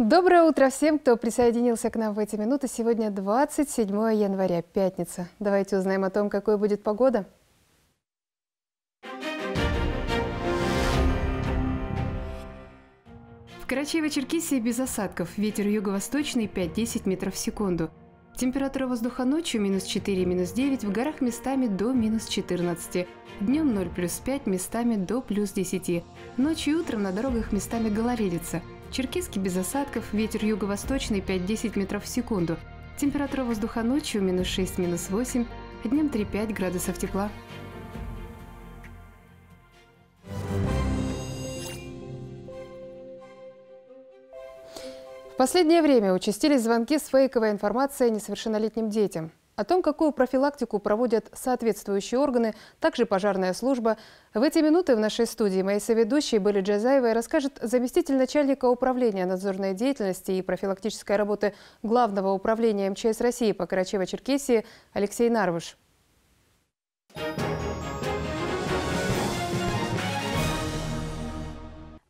Доброе утро всем, кто присоединился к нам в эти минуты. Сегодня 27 января, пятница. Давайте узнаем о том, какой будет погода. В Карачаево-Черкесии без осадков. Ветер юго-восточный 5-10 метров в секунду. Температура воздуха ночью минус 4, минус 9, в горах местами до минус 14. Днем 0 плюс 5, местами до плюс 10. Ночью и утром на дорогах местами гололедица – Черкеске без осадков, ветер юго-восточный 5-10 метров в секунду. Температура воздуха ночью минус 6, минус 8, а днем 3-5 градусов тепла. В последнее время участились звонки с фейковой информацией о несовершеннолетним детям. О том, какую профилактику проводят соответствующие органы, также пожарная служба, в эти минуты в нашей студии мои соведущие были Джазаева и расскажет заместитель начальника управления надзорной деятельности и профилактической работы Главного управления МЧС России по Карачево-Черкесии Алексей Нарвыш.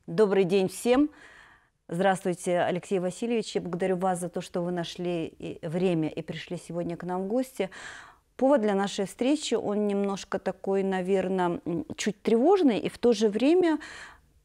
Добрый день всем! Здравствуйте, Алексей Васильевич. Я благодарю вас за то, что вы нашли время и пришли сегодня к нам в гости. Повод для нашей встречи, он немножко такой, наверное, чуть тревожный, и в то же время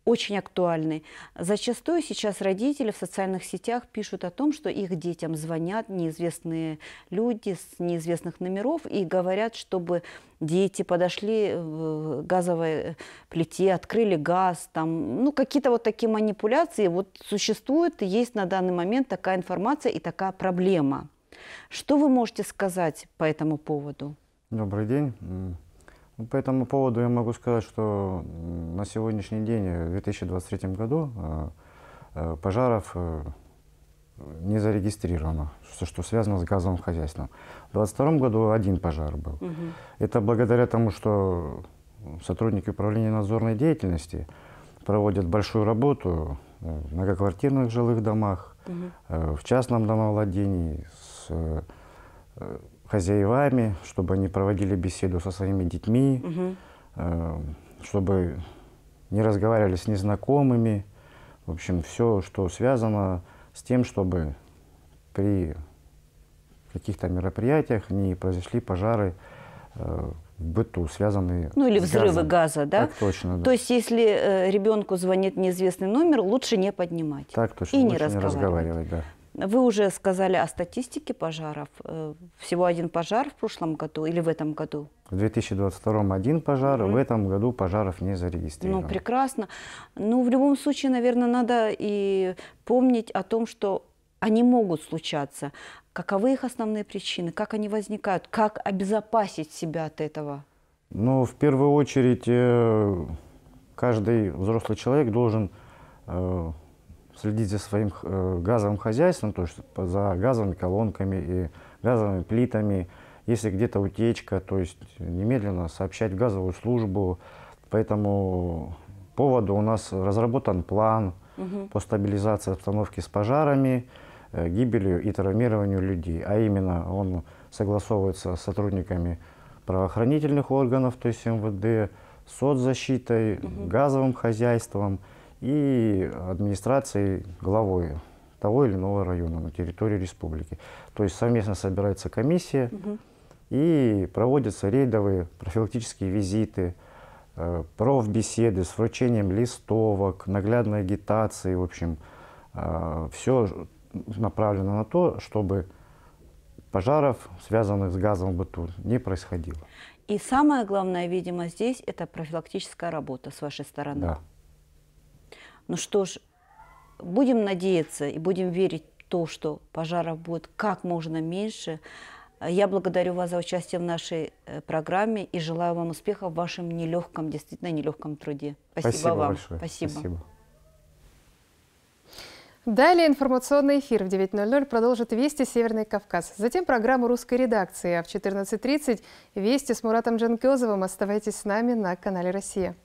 очень актуальны. Зачастую сейчас родители в социальных сетях пишут о том, что их детям звонят неизвестные люди с неизвестных номеров и говорят, чтобы дети подошли к газовой плите, открыли газ, там, ну, какие-то вот такие манипуляции. Вот существует, есть на данный момент такая информация и такая проблема. Что вы можете сказать по этому поводу? Добрый день. Ну, по этому поводу я могу сказать, что на сегодняшний день, э, в 2023 году, э, э, пожаров не зарегистрировано, что, что связано с газовым хозяйством. В 2022 году один пожар был. Угу. Это благодаря тому, что сотрудники управления надзорной деятельности проводят большую работу в многоквартирных жилых домах, угу. в частном домовладении, с хозяевами, чтобы они проводили беседу со своими детьми, угу. чтобы не разговаривали с незнакомыми. В общем, все, что связано с тем, чтобы при каких-то мероприятиях не произошли пожары э, в быту, связанные Ну или с взрывы газа, да? Так точно, да. То есть если э, ребенку звонит неизвестный номер, лучше не поднимать. Так точно, и лучше не разговаривать. Не разговаривать да. Вы уже сказали о статистике пожаров. Э, всего один пожар в прошлом году или в этом году? В 2022 один пожар, mm -hmm. в этом году пожаров не зарегистрировано. Ну, прекрасно. Ну, в любом случае, наверное, надо и помнить о том, что они могут случаться. Каковы их основные причины? Как они возникают? Как обезопасить себя от этого? Ну, в первую очередь, э, каждый взрослый человек должен э, следить за своим э, газовым хозяйством, то есть за газовыми колонками и газовыми плитами. Если где-то утечка, то есть немедленно сообщать в газовую службу. Поэтому поводу у нас разработан план угу. по стабилизации обстановки с пожарами, э, гибелью и травмированию людей. А именно он согласовывается с сотрудниками правоохранительных органов, то есть МВД, соцзащитой, угу. газовым хозяйством – и администрацией главой того или иного района на территории республики. То есть совместно собирается комиссия и проводятся рейдовые профилактические визиты, э, профбеседы с вручением листовок, наглядной агитации, в общем, э, все направлено на то, чтобы пожаров, связанных с газом в быту, не происходило. И самое главное, видимо, здесь это профилактическая работа с вашей стороны. Да. Ну что ж, будем надеяться и будем верить в то, что пожаров будет как можно меньше. Я благодарю вас за участие в нашей э, программе и желаю вам успеха в вашем нелегком, действительно нелегком труде. Спасибо, Спасибо вам. Большое. Спасибо. Спасибо. Далее информационный эфир в 9.00 продолжит «Вести Северный Кавказ». Затем программу русской редакции, а в 14.30 «Вести» с Муратом Джанкезовым. Оставайтесь с нами на канале «Россия».